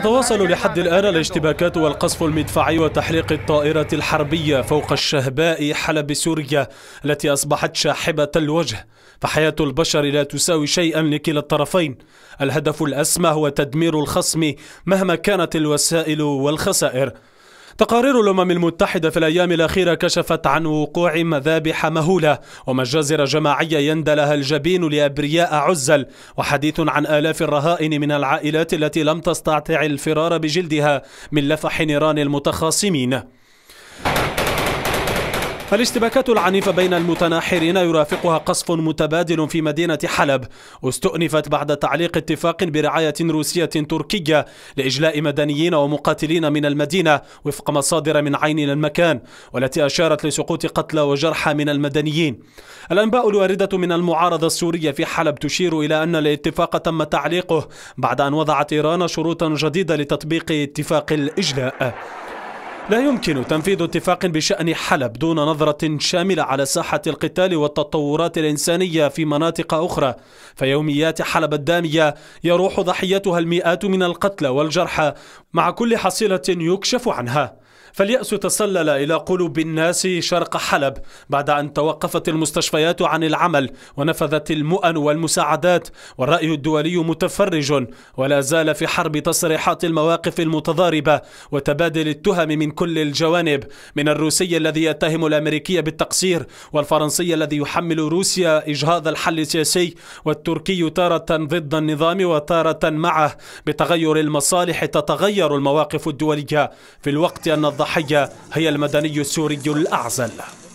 تتواصل لحد الآن الاشتباكات والقصف المدفعي وتحريق الطائرة الحربية فوق الشهباء حلب سوريا التي أصبحت شاحبة الوجه فحياة البشر لا تساوي شيئا لكلا الطرفين الهدف الأسمى هو تدمير الخصم مهما كانت الوسائل والخسائر تقارير الأمم المتحدة في الأيام الأخيرة كشفت عن وقوع مذابح مهولة ومجازر جماعية يندلها الجبين لأبرياء عزل وحديث عن آلاف الرهائن من العائلات التي لم تستطع الفرار بجلدها من لفح نيران المتخاصمين الاشتباكات العنيفة بين المتناحرين يرافقها قصف متبادل في مدينة حلب استؤنفت بعد تعليق اتفاق برعاية روسية تركية لإجلاء مدنيين ومقاتلين من المدينة وفق مصادر من عين المكان والتي أشارت لسقوط قتلى وجرحى من المدنيين الأنباء الواردة من المعارضة السورية في حلب تشير إلى أن الاتفاق تم تعليقه بعد أن وضعت إيران شروطا جديدة لتطبيق اتفاق الإجلاء لا يمكن تنفيذ اتفاق بشأن حلب دون نظرة شاملة على ساحة القتال والتطورات الإنسانية في مناطق أخرى فيوميات حلب الدامية يروح ضحيتها المئات من القتلى والجرحى مع كل حصيلة يكشف عنها فاليأس تسلل إلى قلوب الناس شرق حلب بعد أن توقفت المستشفيات عن العمل ونفذت المؤن والمساعدات والرأي الدولي متفرج ولا زال في حرب تصريحات المواقف المتضاربة وتبادل التهم من كل الجوانب من الروسي الذي يتهم الأمريكية بالتقصير والفرنسي الذي يحمل روسيا إجهاض الحل السياسي والتركي تارة ضد النظام وتارة معه بتغير المصالح تتغير المواقف الدولية في الوقت أن الضحية هي المدني السوري الأعزل